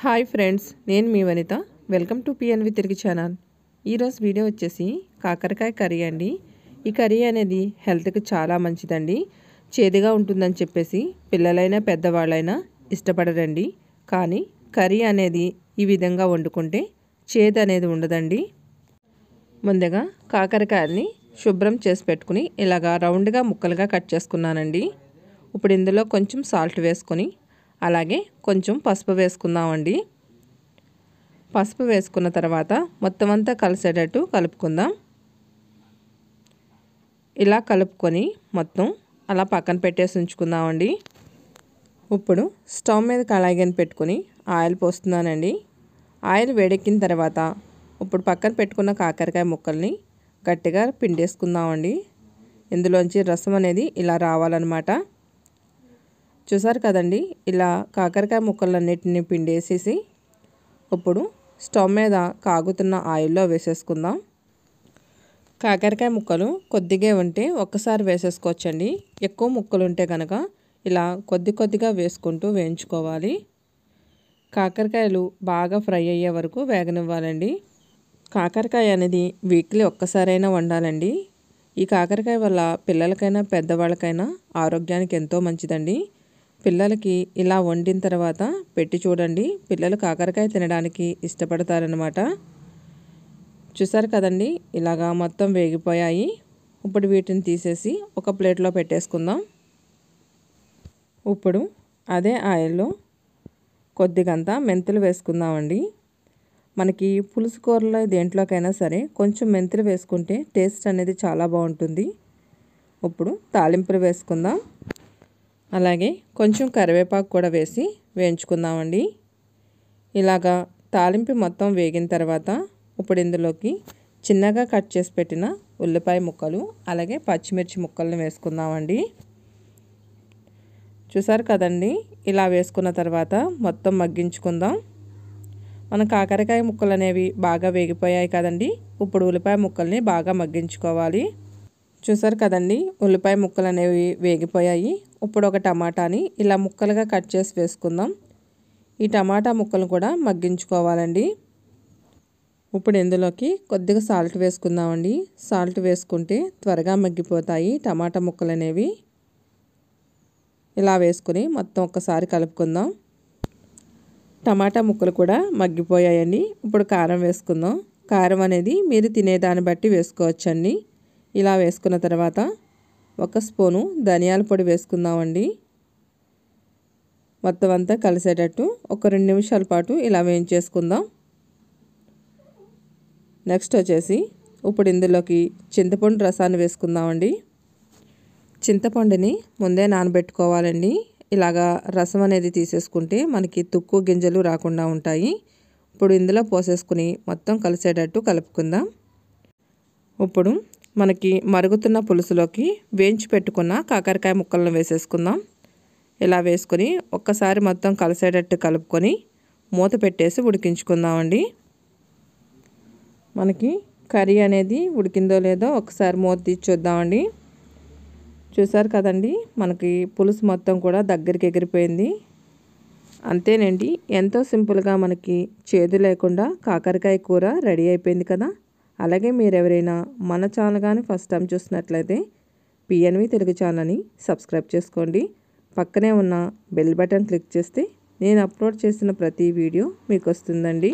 hi friends నేను మీ Vanitha welcome to PNV తిరిగి ఛానల్ ఈరోజు వీడియో వచ్చేసి కాకరకాయ కర్రీ అండి ఈ కర్రీ అనేది హెల్త్కి చాలా మంచిదండి చేదుగా ఉంటుందని చెప్పేసి పిల్లలైనా పెద్దవాళ్ళైనా ఇష్టపడరండి కానీ కర్రీ అనేది ఈ విధంగా వండుకుంటే చేదు అనేది ఉండదండి ముందుగా కాకరకాయని శుభ్రం చేసి పెట్టుకుని ఇలాగా రౌండ్గా ముక్కలుగా కట్ చేసుకున్నానండి ఇప్పుడు ఇందులో కొంచెం సాల్ట్ వేసుకొని అలాగే కొంచెం పసుపు వేసుకుందామండి పసుపు వేసుకున్న తర్వాత మొత్తం అంతా కలిసేటట్టు కలుపుకుందాం ఇలా కలుపుకొని మొత్తం అలా పక్కన పెట్టేసి ఉంచుకుందామండి ఇప్పుడు స్టవ్ మీద కళాయిగాని పెట్టుకుని ఆయిల్ పోస్తున్నానండి ఆయిల్ వేడెక్కిన తర్వాత ఇప్పుడు పక్కన పెట్టుకున్న కాకరకాయ ముక్కల్ని గట్టిగా పిండేసుకుందామండి ఇందులోంచి రసం అనేది ఇలా రావాలన్నమాట చూసారు కదండి ఇలా కాకరకాయ ముక్కలన్నిటిని పిండేసేసి ఇప్పుడు స్టవ్ మీద కాగుతున్న ఆయిల్లో వేసేసుకుందాం కాకరకాయ ముక్కలు కొద్దిగా ఉంటే ఒక్కసారి వేసేసుకోవచ్చండి ఎక్కువ ముక్కలు ఉంటే కనుక ఇలా కొద్ది కొద్దిగా వేసుకుంటూ వేయించుకోవాలి కాకరకాయలు బాగా ఫ్రై అయ్యే వరకు వేగనివ్వాలండి కాకరకాయ అనేది వీక్లీ ఒక్కసారైనా వండాలండి ఈ కాకరకాయ వల్ల పిల్లలకైనా పెద్దవాళ్ళకైనా ఆరోగ్యానికి ఎంతో మంచిదండి పిల్లలకి ఇలా వండిన తర్వాత పెట్టి చూడండి పిల్లలు కాకరకాయ తినడానికి ఇష్టపడతారనమాట చూసారు కదండి ఇలాగా మొత్తం వేగిపోయాయి ఇప్పుడు వీటిని తీసేసి ఒక ప్లేట్లో పెట్టేసుకుందాం ఇప్పుడు అదే ఆయిల్లో కొద్దిగంత మెంతులు వేసుకుందామండి మనకి పులుసు కూరలో దేంట్లోకైనా సరే కొంచెం మెంతులు వేసుకుంటే టేస్ట్ అనేది చాలా బాగుంటుంది ఇప్పుడు తాలింపులు వేసుకుందాం అలాగే కొంచెం కరివేపాకు కూడా వేసి వేయించుకుందామండి ఇలాగా తాలింపు మొత్తం వేగిన తర్వాత ఇప్పుడు ఇందులోకి చిన్నగా కట్ చేసి పెట్టిన ఉల్లిపాయ ముక్కలు అలాగే పచ్చిమిర్చి ముక్కలను వేసుకుందామండి చూసారు కదండి ఇలా వేసుకున్న తర్వాత మొత్తం మగ్గించుకుందాం మన కాకరకాయ ముక్కలు అనేవి బాగా వేగిపోయాయి కదండి ఇప్పుడు ఉల్లిపాయ ముక్కల్ని బాగా మగ్గించుకోవాలి చూసారు కదండి ఉల్లిపాయ ముక్కలు అనేవి వేగిపోయాయి ఇప్పుడు ఒక టమాటాని ఇలా ముక్కలుగా కట్ చేసి వేసుకుందాం ఈ టమాటా ముక్కలు కూడా మగ్గించుకోవాలండి ఇప్పుడు ఇందులోకి కొద్దిగా సాల్ట్ వేసుకుందామండి సాల్ట్ వేసుకుంటే త్వరగా మగ్గిపోతాయి టమాటా ముక్కలు అనేవి ఇలా వేసుకుని మొత్తం ఒక్కసారి కలుపుకుందాం టమాటా ముక్కలు కూడా మగ్గిపోయాయండి ఇప్పుడు కారం వేసుకుందాం కారం అనేది మీరు తినేదాన్ని బట్టి వేసుకోవచ్చండి ఇలా వేసుకున్న తర్వాత ఒక స్పూను ధనియాల పొడి వేసుకుందామండి మొత్తం అంతా కలిసేటట్టు ఒక రెండు నిమిషాల పాటు ఇలా వేయించేసుకుందాం నెక్స్ట్ వచ్చేసి ఇప్పుడు ఇందులోకి చింతపండు రసాన్ని వేసుకుందామండి చింతపండుని ముందే నానబెట్టుకోవాలండి ఇలాగా రసం అనేది తీసేసుకుంటే మనకి తుక్కు గింజలు రాకుండా ఉంటాయి ఇప్పుడు ఇందులో పోసేసుకుని మొత్తం కలిసేటట్టు కలుపుకుందాం ఇప్పుడు మనకి మరుగుతున్న పులుసులోకి వేయించి పెట్టుకున్న కాకరకాయ ముక్కలను వేసేసుకుందాం ఇలా వేసుకొని ఒక్కసారి మొత్తం కలిసేటట్టు కలుపుకొని మూత పెట్టేసి ఉడికించుకుందామండి మనకి కర్రీ అనేది ఉడికిందో లేదో ఒకసారి మూత తీసి చూద్దామండి చూసారు కదండి మనకి పులుసు మొత్తం కూడా దగ్గరికి ఎగిరిపోయింది అంతేనండి ఎంతో సింపుల్గా మనకి చేదు లేకుండా కాకరకాయ కూర రెడీ అయిపోయింది కదా అలాగే మీరు ఎవరైనా మన ఛానల్ కానీ ఫస్ట్ టైం చూసినట్లయితే పిఎన్వి తెలుగు ఛానల్ని సబ్స్క్రైబ్ చేసుకోండి పక్కనే ఉన్న బెల్ బటన్ క్లిక్ చేస్తే నేను అప్లోడ్ చేసిన ప్రతి వీడియో మీకు వస్తుందండి